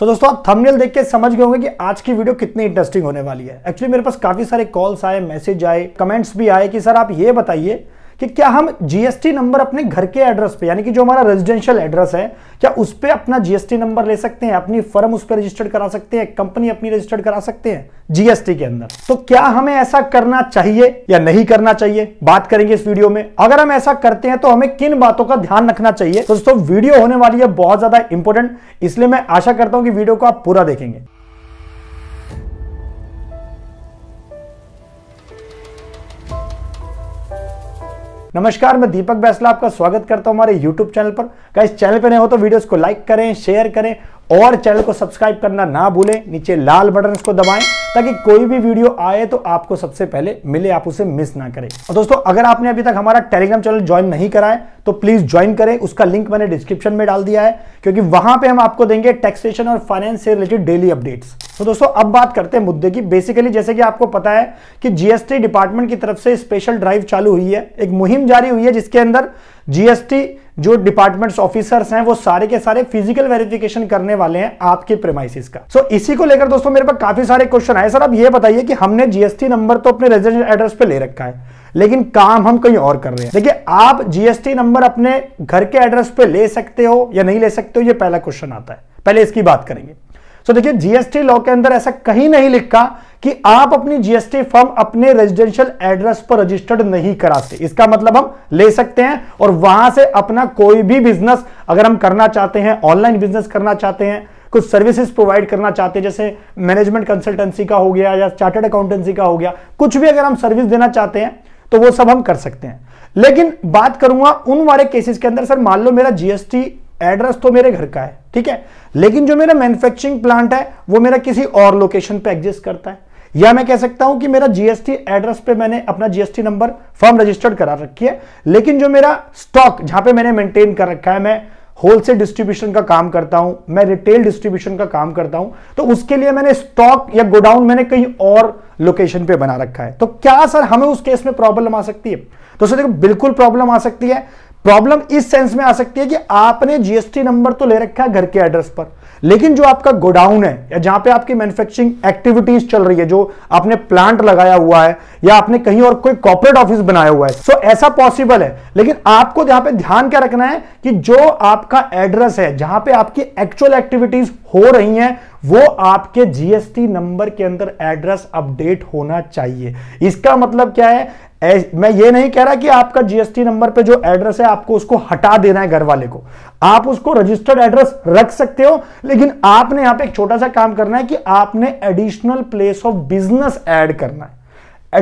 सो so, दोस्तों आप thumbnail देख के समझ गए होंगे कि आज की वीडियो कितनी इंटरेस्टिंग होने वाली है एक्चुअली मेरे पास काफी सारे कॉल्स आए मैसेज आए कमेंट्स भी आए कि सर आप ये बताइए कि क्या हम जीएसटी नंबर अपने घर के एड्रेस पे यानी कि जो हमारा रेजिडेंशियल एड्रेस है क्या उस पर अपना जीएसटी नंबर ले सकते हैं अपनी फर्म उस पर रजिस्टर्ड करा सकते हैं कंपनी अपनी रजिस्टर्ड करा सकते हैं जीएसटी के अंदर तो क्या हमें ऐसा करना चाहिए या नहीं करना चाहिए बात करेंगे इस वीडियो में अगर हम ऐसा करते हैं तो हमें किन बातों का ध्यान रखना चाहिए दोस्तों वीडियो होने वाली है बहुत ज्यादा इंपॉर्टेंट इसलिए मैं आशा करता हूं कि वीडियो को आप पूरा देखेंगे नमस्कार मैं दीपक बैसला आपका स्वागत करता हूं हमारे यूट्यूब चैनल पर इस चैनल पर नहीं हो तो वीडियोस को लाइक करें शेयर करें और चैनल को सब्सक्राइब करना ना भूलें नीचे लाल बटन को दबाएं ताकि कोई भी वीडियो आए तो आपको सबसे पहले मिले आप उसे मिस ना करें और दोस्तों अगर आपने अभी तक हमारा टेलीग्राम चैनल ज्वाइन नहीं कराए तो प्लीज ज्वाइन करें उसका लिंक मैंने डिस्क्रिप्शन में डाल दिया है क्योंकि वहां पर हम आपको देंगे टैक्सेशन और फाइनेंस से रिलेटेड डेली अपडेट्स तो दोस्तों अब बात करते हैं मुद्दे की बेसिकली जैसे कि आपको पता है कि जीएसटी डिपार्टमेंट की तरफ से स्पेशल ड्राइव चालू हुई है एक मुहिम जारी हुई है जिसके अंदर जीएसटी जो डिपार्टमेंट्स ऑफिसर्स हैं वो सारे के सारे फिजिकल वेरिफिकेशन करने वाले हैं आपके प्रेमाइसिस का सो so, इसी को लेकर दोस्तों मेरे पास काफी सारे क्वेश्चन आए सर आप ये बताइए कि हमने जीएसटी नंबर तो अपने रेजिडेंट एड्रेस पे ले रखा है लेकिन काम हम कहीं और कर रहे हैं देखिए आप जीएसटी नंबर अपने घर के एड्रेस पे ले सकते हो या नहीं ले सकते हो ये पहला क्वेश्चन आता है पहले इसकी बात करेंगे सो तो देखिए जीएसटी लॉ के अंदर ऐसा कहीं नहीं लिखा कि आप अपनी जीएसटी फॉर्म अपने रेजिडेंशियल एड्रेस पर रजिस्टर्ड नहीं कराते इसका मतलब हम ले सकते हैं और वहां से अपना कोई भी बिजनेस अगर हम करना चाहते हैं ऑनलाइन बिजनेस करना चाहते हैं कुछ सर्विसेज प्रोवाइड करना चाहते हैं जैसे मैनेजमेंट कंसल्टेंसी का हो गया या चार्टर्ड अकाउंटेंसी का हो गया कुछ भी अगर हम सर्विस देना चाहते हैं तो वो सब हम कर सकते हैं लेकिन बात करूंगा उन वाले केसेस के अंदर सर मान लो मेरा जीएसटी एड्रेस तो मेरे घर का है ठीक है लेकिन जो मेरा मैन्युफैक्चरिंग प्लांट है वो मेरा किसी और लोकेशन पे एग्जिस्ट करता है या मैं कह सकता हूं कि मेरा जीएसटी एड्रेस पे मैंने अपना जीएसटी नंबर फॉर्म रजिस्टर्ड करा रखी है लेकिन जो मेरा स्टॉक जहां पे मैंने मेंटेन कर रखा है मैं होलसेल डिस्ट्रीब्यूशन का काम करता हूं मैं रिटेल डिस्ट्रीब्यूशन का काम करता हूं तो उसके लिए मैंने स्टॉक या गोडाउन मैंने कहीं और लोकेशन पे बना रखा है तो क्या सर हमें उस केस में प्रॉब्लम आ सकती है तो सर देखो बिल्कुल प्रॉब्लम आ सकती है प्रॉब्लम इस सेंस में आ सकती है कि आपने जीएसटी नंबर तो ले रखा है घर के एड्रेस पर लेकिन जो आपका गोडाउन है या जहां पे आपकी मैन्युफैक्चरिंग एक्टिविटीज चल रही है जो आपने प्लांट लगाया हुआ है या आपने कहीं और कोई कॉर्पोरेट ऑफिस बनाया हुआ है सो so, ऐसा पॉसिबल है लेकिन आपको यहां पे ध्यान क्या रखना है कि जो आपका एड्रेस है जहां पे आपकी एक्चुअल एक्टिविटीज हो रही हैं वो आपके जीएसटी नंबर के अंदर एड्रेस अपडेट होना चाहिए इसका मतलब क्या है मैं ये नहीं कह रहा कि आपका जीएसटी नंबर पे जो एड्रेस है आपको उसको हटा देना है घर वाले को आप उसको रजिस्टर्ड एड्रेस रख सकते हो लेकिन आपने यहां पे एक छोटा सा काम करना है कि आपने additional place of business add करना है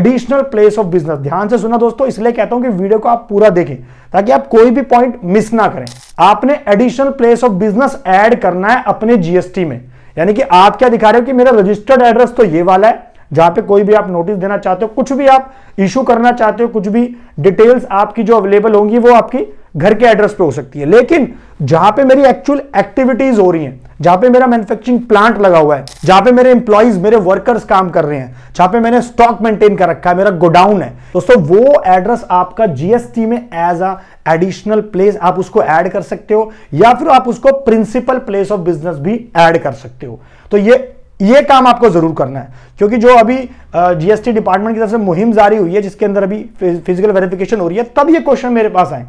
एडिशनल प्लेस ऑफ बिजनेस ध्यान से सुना दोस्तों इसलिए कहता हूं कि वीडियो को आप पूरा देखें ताकि आप कोई भी पॉइंट मिस ना करें आपने additional place of business add करना है अपने जीएसटी में यानी कि आप क्या दिखा रहे हो कि मेरा रजिस्टर्ड एड्रेस तो ये वाला है जहां पे कोई भी आप नोटिस देना चाहते हो कुछ भी आप इशू करना चाहते हो कुछ भी डिटेल्स आपकी जो अवेलेबल होंगी वो आपकी घर के एड्रेस पे हो सकती है लेकिन जहां पे मेरी एक्चुअल एक्टिविटीज हो रही हैं जहां पे मेरा मैन्युफैक्चरिंग प्लांट लगा हुआ है जहां पे मेरे इंप्लाइज मेरे वर्कर्स काम कर रहे हैं जहां पे मैंने स्टॉक मेंटेन कर रखा है मेरा गोडाउन है दोस्तों वो एड्रेस आपका जीएसटी में एज अ एडिशनल प्लेस आप उसको ऐड कर सकते हो या फिर आप उसको प्रिंसिपल प्लेस ऑफ बिजनेस भी ऐड कर सकते हो तो ये ये काम आपको जरूर करना है क्योंकि जो अभी जीएसटी डिपार्टमेंट की तरफ से मुहिम जारी हुई है जिसके अंदर अभी फिजिकल वेरिफिकेशन हो रही है तब ये क्वेश्चन मेरे पास आए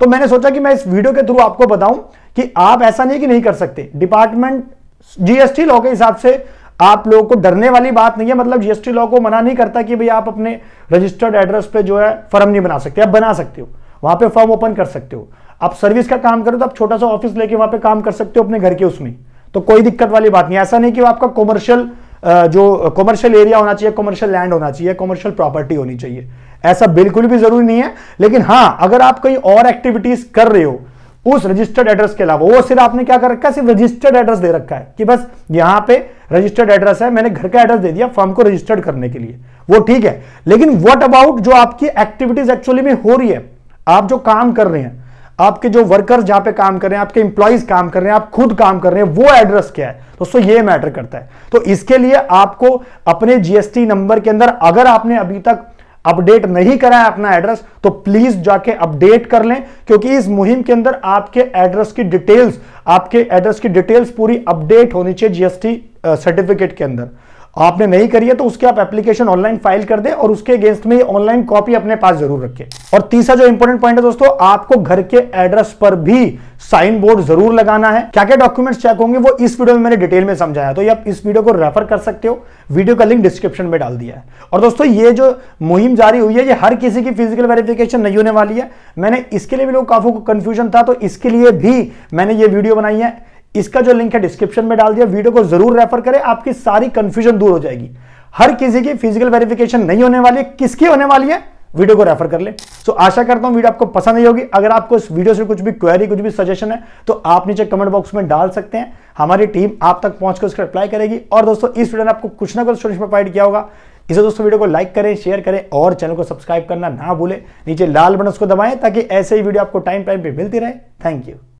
तो मैंने सोचा कि मैं इस वीडियो के थ्रू आपको बताऊं कि आप ऐसा नहीं कि नहीं कर सकते डिपार्टमेंट जीएसटी लॉ के हिसाब से आप लोगों को डरने वाली बात नहीं है मतलब जीएसटी लॉ को मना नहीं करता कि भाई आप अपने रजिस्टर्ड एड्रेस पे जो है फॉर्म नहीं बना सकते आप बना सकते हो वहां पे फॉर्म ओपन कर सकते हो आप सर्विस का काम करो तो आप छोटा सा ऑफिस लेके वहां पे काम कर सकते हो अपने घर के उसमें तो कोई दिक्कत वाली बात नहीं ऐसा नहीं कि आपका कॉमर्शियल जो कॉमर्शियल एरिया होना चाहिए कॉमर्शियल लैंड होना चाहिए कॉमर्शियल प्रॉपर्टी होनी चाहिए ऐसा बिल्कुल भी जरूरी नहीं है लेकिन हाँ अगर आप कहीं और एक्टिविटीज कर रहे हो उस रजिस्टर्ड एड्रेस के अलावा वो सिर्फ आपने क्या कर रखा है सिर्फ रजिस्टर्ड एड्रेस दे रखा है कि बस यहां पे रजिस्टर्ड एड्रेस है मैंने घर का एड्रेस दे दिया फॉर्म को रजिस्टर्ड करने के लिए वो ठीक है लेकिन व्हाट अबाउट जो आपकी एक्टिविटीज एक्चुअली में हो रही है आप जो काम कर रहे हैं आपके जो वर्कर्स जहां पे काम कर रहे हैं आपके इंप्लॉइज काम कर रहे हैं आप खुद काम कर रहे हैं वो एड्रेस क्या है दोस्तों ये मैटर करता है तो इसके लिए आपको अपने जीएसटी नंबर के अंदर अगर आपने अभी तक अपडेट नहीं करा है अपना एड्रेस तो प्लीज जाके अपडेट कर लें क्योंकि इस मुहिम के अंदर आपके एड्रेस की डिटेल्स आपके एड्रेस की डिटेल्स पूरी अपडेट होनी चाहिए जीएसटी सर्टिफिकेट के अंदर आपने नहीं करी है तो उसके आप एप्लीकेशन ऑनलाइन फाइल कर दे और उसके अगेंस्ट में ऑनलाइन कॉपी अपने पास जरूर रखें और तीसरा जो इंपॉर्टेंट पॉइंट है दोस्तों आपको घर के एड्रेस पर भी साइन बोर्ड जरूर लगाना है क्या क्या डॉक्यूमेंट्स चेक होंगे वो इस वीडियो में मैंने डिटेल में समझाया तो ये आप इस वीडियो को रेफर कर सकते हो वीडियो का लिंक डिस्क्रिप्शन में डाल दिया है और दोस्तों ये जो मुहिम जारी हुई है ये हर किसी की फिजिकल वेरिफिकेशन नहीं होने वाली है मैंने इसके लिए भी लोग काफी कंफ्यूजन था तो इसके लिए भी मैंने ये वीडियो बनाई है इसका जो लिंक है डिस्क्रिप्शन में डाल दिया वीडियो को जरूर रेफर करें आपकी सारी कंफ्यूजन दूर हो जाएगी हर किसी की फिजिकल वेरिफिकेशन नहीं होने वाली है किसकी होने वाली है वीडियो को रेफर कर ले सो so, आशा करता हूं वीडियो आपको पसंद आई होगी अगर आपको इस वीडियो से कुछ भी क्वेरी कुछ भी सजेशन है तो आप नीचे कमेंट बॉक्स में डाल सकते हैं हमारी टीम आप तक पहुंचकर उसका रिप्लाई करेगी और दोस्तों इस वीडियो ने आपको कुछ ना कुछ सोल्यूशन प्रोवाइड किया होगा इसे दोस्तों वीडियो को लाइक करें शेयर करें और चैनल को सब्सक्राइब करना ना भूलें नीचे लाल बटन उसको दबाएं ताकि ऐसे ही वीडियो आपको टाइम टाइम पर मिलती रहे थैंक यू